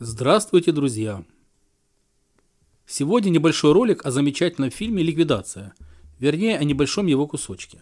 Здравствуйте, друзья! Сегодня небольшой ролик о замечательном фильме «Ликвидация», вернее, о небольшом его кусочке.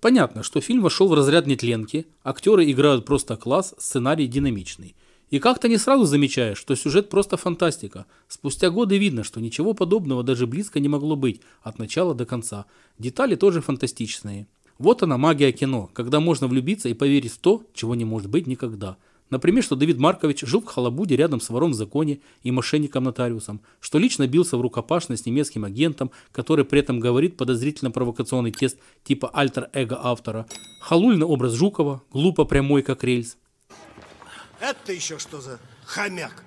Понятно, что фильм вошел в разряд нетленки, актеры играют просто класс, сценарий динамичный. И как-то не сразу замечаешь, что сюжет просто фантастика. Спустя годы видно, что ничего подобного даже близко не могло быть от начала до конца. Детали тоже фантастичные. Вот она магия кино, когда можно влюбиться и поверить в то, чего не может быть никогда – Например, что Давид Маркович жил в халабуде рядом с вором в законе и мошенником-нотариусом, что лично бился в рукопашной с немецким агентом, который при этом говорит подозрительно провокационный тест типа альтер-эго автора, халульный образ Жукова, глупо прямой как рельс. Это еще что за хомяк?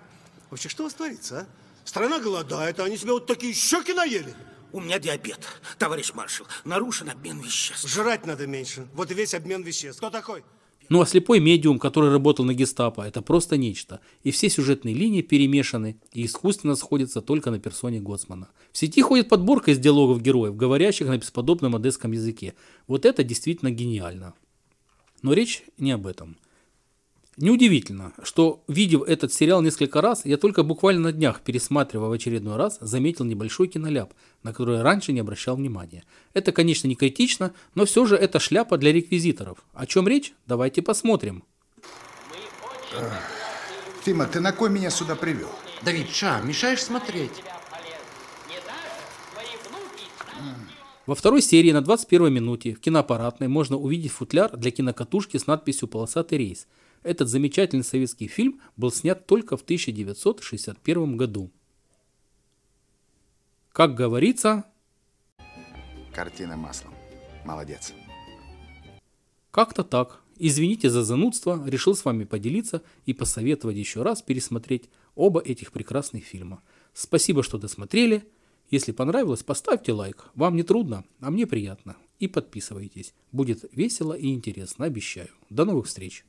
Вообще, что у вас творится, а? Страна голодает, а они себе вот такие щеки наели. У меня диабет, товарищ маршал. Нарушен обмен веществ. Жрать надо меньше. Вот весь обмен веществ. Кто такой? Ну а слепой медиум, который работал на гестапо, это просто нечто. И все сюжетные линии перемешаны и искусственно сходятся только на персоне Гоцмана. В сети ходит подборка из диалогов героев, говорящих на бесподобном одесском языке. Вот это действительно гениально. Но речь не об этом. Неудивительно, что, видев этот сериал несколько раз, я только буквально на днях, пересматривая в очередной раз, заметил небольшой киноляп, на который раньше не обращал внимания. Это, конечно, не критично, но все же это шляпа для реквизиторов. О чем речь? Давайте посмотрим. Тима, ты на кой меня сюда привел? Давид ведь, Ша, мешаешь смотреть. Во второй серии на 21 минуте в киноаппаратной можно увидеть футляр для кинокатушки с надписью «Полосатый рейс». Этот замечательный советский фильм был снят только в 1961 году. Как говорится... Картина маслом. Молодец. Как-то так. Извините за занудство, решил с вами поделиться и посоветовать еще раз пересмотреть оба этих прекрасных фильма. Спасибо, что досмотрели. Если понравилось, поставьте лайк. Вам не трудно, а мне приятно. И подписывайтесь. Будет весело и интересно, обещаю. До новых встреч.